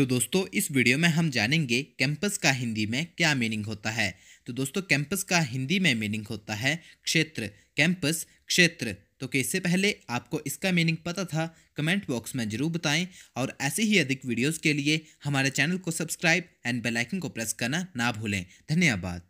तो दोस्तों इस वीडियो में हम जानेंगे कैंपस का हिंदी में क्या मीनिंग होता है तो दोस्तों कैंपस का हिंदी में मीनिंग होता है क्षेत्र कैंपस क्षेत्र तो कि इससे पहले आपको इसका मीनिंग पता था कमेंट बॉक्स में ज़रूर बताएं और ऐसे ही अधिक वीडियोस के लिए हमारे चैनल को सब्सक्राइब एंड बेलाइकन को प्रेस करना ना भूलें धन्यवाद